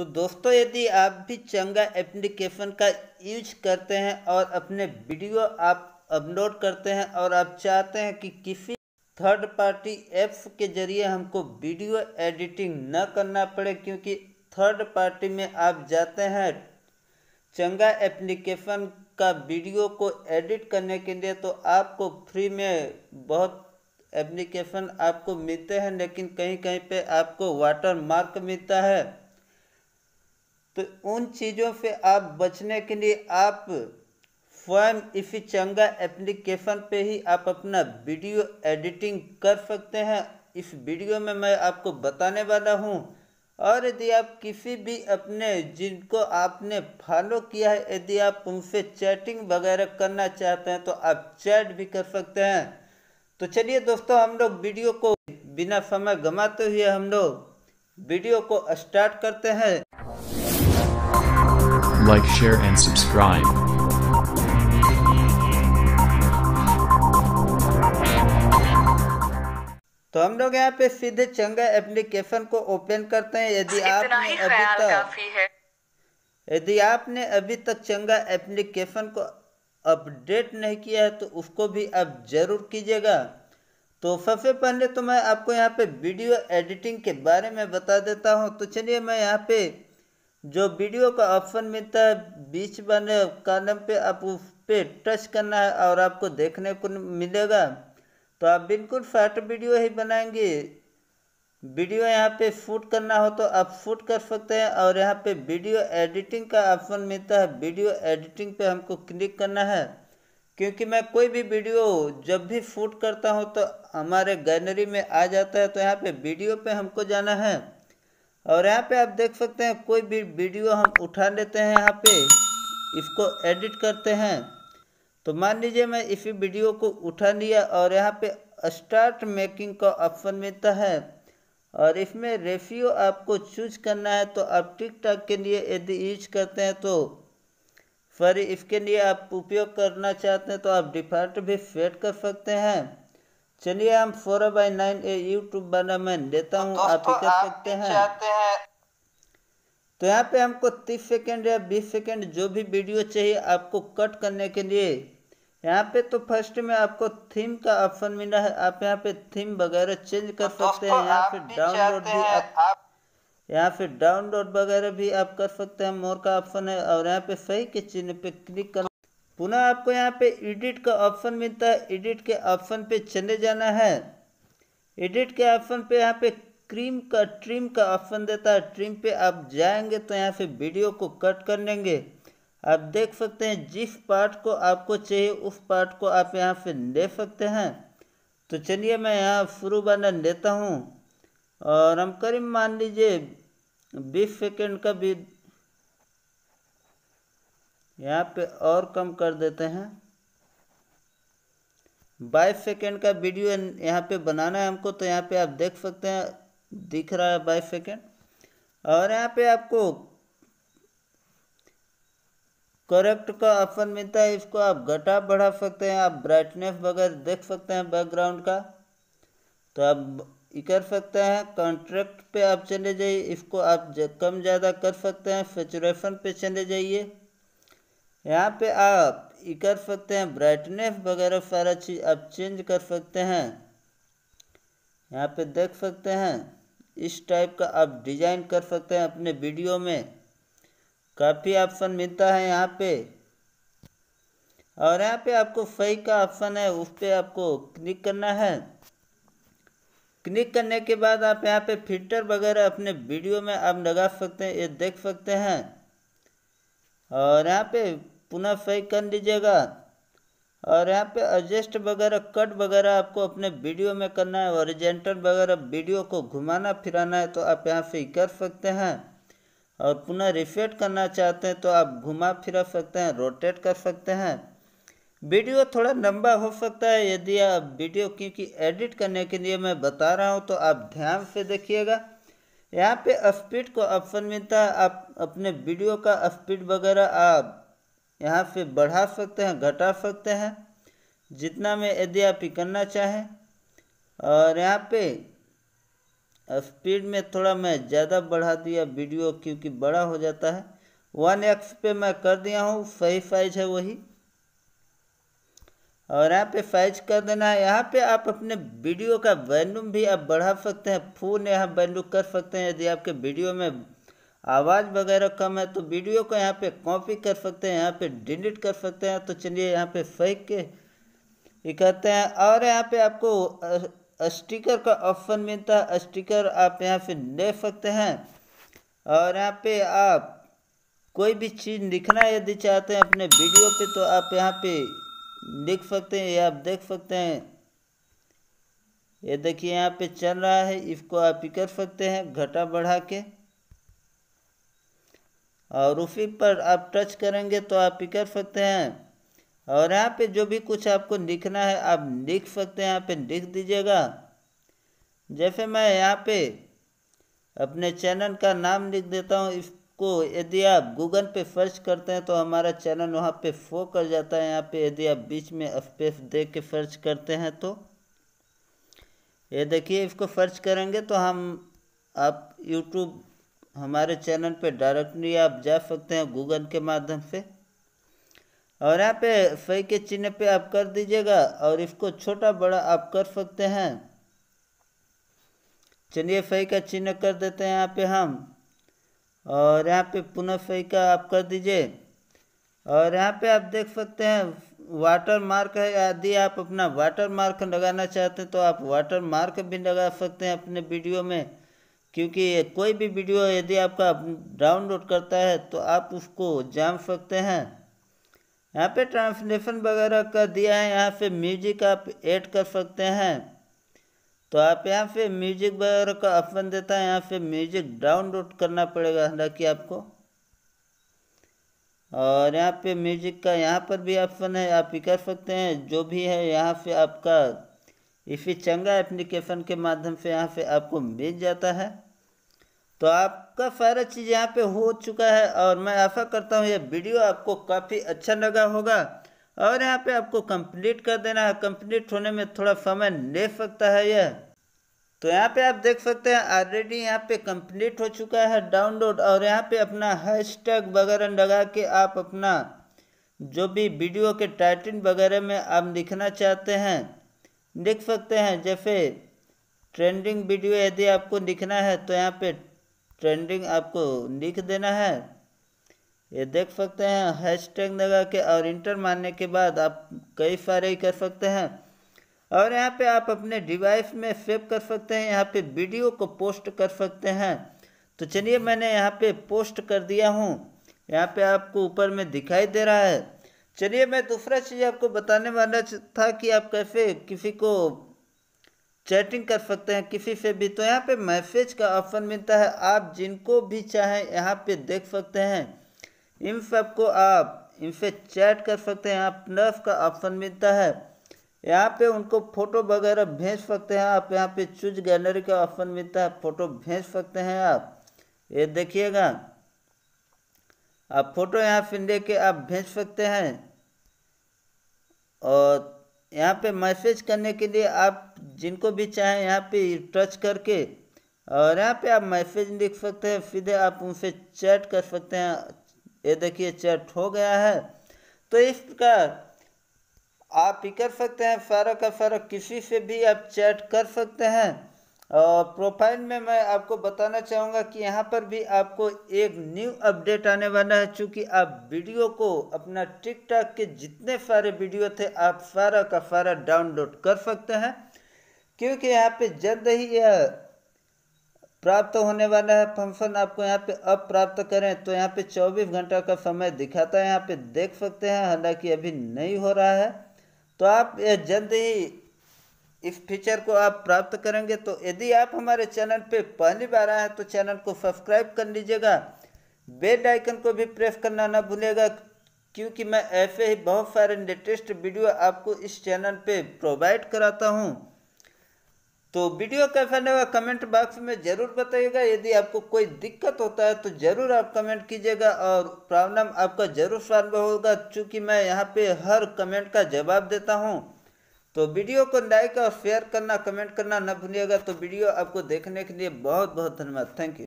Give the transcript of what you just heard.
तो दोस्तों यदि आप भी चंगा एप्लीकेशन का यूज करते हैं और अपने वीडियो आप अपलोड करते हैं और आप चाहते हैं कि किसी थर्ड पार्टी ऐप्स के जरिए हमको वीडियो एडिटिंग न करना पड़े क्योंकि थर्ड पार्टी में आप जाते हैं चंगा एप्लीकेशन का वीडियो को एडिट करने के लिए तो आपको फ्री में बहुत एप्लीकेशन आपको मिलते हैं लेकिन कहीं कहीं पे आपको वाटर मार्क मिलता है तो उन चीज़ों से आप बचने के लिए आप स्वयं इसी चंगा एप्लीकेशन पे ही आप अपना वीडियो एडिटिंग कर सकते हैं इस वीडियो में मैं आपको बताने वाला हूँ और यदि आप किसी भी अपने जिनको आपने फॉलो किया है यदि आप उनसे चैटिंग वगैरह करना चाहते हैं तो आप चैट भी कर सकते हैं तो चलिए दोस्तों हम लोग वीडियो को बिना समय गमाते हुए हम लोग वीडियो को स्टार्ट करते हैं Like, share, and subscribe. तो हम लोग यहाँ पे सीधे चंगा एप्लीकेशन को ओपन करते हैं यदि आपने अभी तक यदि आपने अभी तक चंगा एप्लीकेशन को अपडेट नहीं किया है तो उसको भी आप जरूर कीजिएगा तो सबसे पहले तो मैं आपको यहाँ पे वीडियो एडिटिंग के बारे में बता देता हूँ तो चलिए मैं यहाँ पे जो वीडियो का ऑप्शन मिलता है बीच बने कॉलम पे आप उस पर टच करना है और आपको देखने को मिलेगा तो आप बिल्कुल शॉर्ट वीडियो ही बनाएंगे वीडियो यहाँ पे शूट करना हो तो आप शूट कर सकते हैं और यहाँ पे वीडियो एडिटिंग का ऑप्शन मिलता है वीडियो एडिटिंग पे हमको क्लिक करना है क्योंकि मैं कोई भी वीडियो जब भी शूट करता हूँ तो हमारे गैलरी में आ जाता है तो यहाँ पे वीडियो पे हमको जाना है और यहाँ पे आप देख सकते हैं कोई भी वीडियो हम उठा लेते हैं यहाँ पे इसको एडिट करते हैं तो मान लीजिए मैं इसी वीडियो को उठा लिया और यहाँ पे स्टार्ट मेकिंग का ऑप्शन मिलता है और इसमें रेफियो आपको चूज करना है तो आप टॉक के लिए यदि यूज करते हैं तो सॉरी इसके लिए आप उपयोग करना चाहते हैं तो आप डिफ़ॉल्ट भी सेट कर सकते हैं चलिए हम four by nine a YouTube बना मैं देता हूँ तो आप कर सकते हैं तो यहाँ पे हमको तीस सेकेंड या बीस सेकेंड जो भी वीडियो चाहिए आपको कट करने के लिए यहाँ पे तो फर्स्ट में आपको थीम का ऑप्शन मिला है आप यहाँ पे थीम वगैरह चेंज कर तो सकते हैं यहाँ पे डाउनलोड भी आप, आप यहाँ पे डाउनलोड वगैरह भी आप कर सकते हैं मोर का ऑप्शन है और यहाँ पे सही के चिन्ह पे क्लिक करना पुनः आपको यहाँ पे एडिट का ऑप्शन मिलता है एडिट के ऑप्शन पे चले जाना है एडिट के ऑप्शन पे यहाँ पे क्रीम का ट्रिम का ऑप्शन देता है ट्रिम पे आप जाएंगे तो यहाँ से वीडियो को कट कर लेंगे आप देख सकते हैं जिस पार्ट को आपको चाहिए उस पार्ट को आप यहाँ से ले सकते हैं तो चलिए मैं यहाँ शुरू बना लेता हूँ और हम करीब मान लीजिए बीस सेकेंड का भी यहाँ पे और कम कर देते हैं बाईस सेकेंड का वीडियो यहाँ पे बनाना है हमको तो यहाँ पे आप देख सकते हैं दिख रहा है बाईस सेकेंड और यहाँ पे आपको करेक्ट का ऑप्शन मिलता है इसको आप घटा बढ़ा सकते हैं आप ब्राइटनेस वगैरह देख सकते हैं बैकग्राउंड का तो आप कर सकते हैं कॉन्ट्रैक्ट पे आप चले जाइए इसको आप कम ज़्यादा कर सकते हैं सेचुरेशन पे चले जाइए यहाँ पे आप ये कर सकते हैं ब्राइटनेस वगैरह सारा चीज़ आप चेंज कर सकते हैं यहाँ पे देख सकते हैं इस टाइप का आप डिजाइन कर सकते हैं अपने वीडियो में काफ़ी ऑप्शन मिलता है यहाँ पे और यहाँ पे आपको सही का ऑप्शन है उस पर आपको क्लिक करना है क्लिक करने के बाद आप यहाँ पे फिल्टर वगैरह अपने वीडियो में आप लगा सकते हैं ये देख सकते हैं और यहाँ पे पुनः फेक कर लीजिएगा और यहाँ पे एडजस्ट वगैरह कट वगैरह आपको अपने वीडियो में करना है ओरिजेंटल वगैरह वीडियो को घुमाना फिराना है तो आप यहाँ पे कर सकते हैं और पुनः रिफेट करना चाहते हैं तो आप घुमा फिरा सकते हैं रोटेट कर सकते हैं वीडियो थोड़ा लंबा हो सकता है यदि आप वीडियो क्योंकि एडिट करने के लिए मैं बता रहा हूँ तो आप ध्यान से देखिएगा यहाँ पे स्पीड को ऑप्शन मिलता है आप अपने वीडियो का स्पीड वगैरह आप यहाँ से बढ़ा सकते हैं घटा सकते हैं जितना में यदि आप करना चाहें और यहाँ पे स्पीड में थोड़ा मैं ज़्यादा बढ़ा दिया वीडियो क्योंकि बड़ा हो जाता है वन एक्स पे मैं कर दिया हूँ सही साइज है वही और यहाँ पे फाइज कर देना है यहाँ पे आप अपने वीडियो का वॉल्यूम भी आप बढ़ा सकते हैं फूल यहाँ वैल्यू कर सकते हैं यदि आपके वीडियो में आवाज़ वगैरह कम है तो वीडियो को यहाँ पे कॉपी कर सकते हैं यहाँ पे डिलीट कर सकते हैं तो चलिए यहाँ पे फेंक के ये करते हैं और यहाँ पे आपको स्टिकर का ऑप्शन मिलता है स्टिकर आप यहाँ से ले सकते हैं और यहाँ पे आप कोई भी चीज़ लिखना यदि चाहते हैं अपने वीडियो पे तो आप यहाँ पे लिख सकते हैं या आप देख सकते हैं ये देखिए यहाँ पे चल रहा है इसको आप ही कर सकते हैं घटा बढ़ा के और उसी पर आप टच करेंगे तो आप ही कर सकते हैं और यहाँ पे जो भी कुछ आपको लिखना है आप लिख सकते हैं यहाँ पे लिख दीजिएगा जैसे मैं यहाँ पे अपने चैनल का नाम लिख देता हूँ इस को यदि आप गूगल पे सर्च करते हैं तो हमारा चैनल वहाँ पे फो कर जाता है यहाँ पे यदि आप बीच में स्पेस दे के सर्च करते हैं तो ये देखिए इसको सर्च करेंगे तो हम आप यूट्यूब हमारे चैनल पे डायरेक्टली आप जा सकते हैं गूगल के माध्यम से और यहाँ पे सही के चिन्ह पे आप कर दीजिएगा और इसको छोटा बड़ा आप कर सकते हैं चलिए सही का चिन्ह कर देते हैं यहाँ पे हम और यहाँ पे पुनः का आप कर दीजिए और यहाँ पे आप देख सकते हैं वाटर मार्क है यदि आप अपना वाटर मार्क लगाना चाहते हैं तो आप वाटर मार्क भी लगा सकते हैं अपने वीडियो में क्योंकि कोई भी वीडियो यदि आपका डाउनलोड करता है तो आप उसको जान सकते हैं यहाँ पे ट्रांसलेशन वगैरह का दिया है यहाँ पे म्यूजिक आप ऐड कर सकते हैं तो आप यहाँ पे म्यूजिक वगैरह का ऑप्शन देता है यहाँ पे म्यूजिक डाउनलोड करना पड़ेगा हालांकि आपको और यहाँ पे म्यूजिक का यहाँ पर भी ऑप्शन है आप ही कर सकते हैं जो भी है यहाँ पे आपका इसी चंगा एप्लीकेशन के माध्यम से यहाँ पे आपको मिल जाता है तो आपका सारा चीज़ यहाँ पे हो चुका है और मैं आशा करता हूँ ये वीडियो आपको काफ़ी अच्छा लगा होगा और यहाँ पे आपको कंप्लीट कर देना है कंप्लीट होने में थोड़ा समय ले सकता है यह तो यहाँ पे आप देख सकते हैं ऑलरेडी यहाँ पे कंप्लीट हो चुका है डाउनलोड और यहाँ पे अपना हैशटैग वगैरह लगा के आप अपना जो भी वीडियो के टाइटल वगैरह में आप लिखना चाहते हैं लिख सकते हैं जैसे ट्रेंडिंग वीडियो यदि आपको लिखना है तो यहाँ पे ट्रेंडिंग आपको लिख देना है ये देख सकते हैं हैश टैग लगा के और इंटर मारने के बाद आप कई सारे ही कर सकते हैं और यहाँ पे आप अपने डिवाइस में सेव कर सकते हैं यहाँ पे वीडियो को पोस्ट कर सकते हैं तो चलिए मैंने यहाँ पे पोस्ट कर दिया हूँ यहाँ पे आपको ऊपर में दिखाई दे रहा है चलिए मैं दूसरा चीज़ आपको बताने वाला था कि आप कैसे किसी को चैटिंग कर सकते हैं किसी से भी तो यहाँ पे मैसेज का ऑप्शन मिलता है आप जिनको भी चाहें यहाँ पे देख सकते हैं इन सब को आप इनसे चैट कर सकते हैं आप प्लस का ऑप्शन मिलता है यहाँ पे उनको फ़ोटो वगैरह भेज सकते हैं आप यहाँ पे चूज गैलरी का ऑप्शन मिलता है फ़ोटो भेज सकते हैं आप ये देखिएगा आप फ़ोटो यहाँ से ले कर आप भेज सकते हैं और यहाँ पे मैसेज करने के लिए आप जिनको भी चाहें यहाँ पे टच करके और यहाँ पे आप मैसेज लिख सकते हैं सीधे आप उनसे चैट कर सकते हैं ये देखिए चट हो गया है तो इस प्रकार आप ही कर सकते हैं का सारा किसी से भी आप चैट कर सकते हैं और प्रोफाइल में मैं आपको बताना चाहूँगा कि यहाँ पर भी आपको एक न्यू अपडेट आने वाला है चूँकि आप वीडियो को अपना टिकटॉक के जितने सारे वीडियो थे आप सारा का सारा डाउनलोड कर सकते हैं क्योंकि यहाँ पे जल्द ही यह प्राप्त होने वाला है फंक्शन आपको यहाँ पे अब प्राप्त करें तो यहाँ पे 24 घंटा का समय दिखाता है यहाँ पे देख सकते हैं हालांकि अभी नहीं हो रहा है तो आप जल्द ही इस फीचर को आप प्राप्त करेंगे तो यदि आप हमारे चैनल पे पहली बार आए हैं तो चैनल को सब्सक्राइब कर लीजिएगा बेल आइकन को भी प्रेस करना ना भूलेगा क्योंकि मैं ऐसे ही बहुत सारे लेटेस्ट वीडियो आपको इस चैनल पर प्रोवाइड कराता हूँ तो वीडियो कैसा फैन कमेंट बॉक्स में ज़रूर बताइएगा यदि आपको कोई दिक्कत होता है तो ज़रूर आप कमेंट कीजिएगा और प्रॉब्लम आपका ज़रूर सॉल्व होगा चूँकि मैं यहाँ पे हर कमेंट का जवाब देता हूँ तो वीडियो को लाइक और शेयर करना कमेंट करना न भूलिएगा तो वीडियो आपको देखने के लिए बहुत बहुत धन्यवाद थैंक यू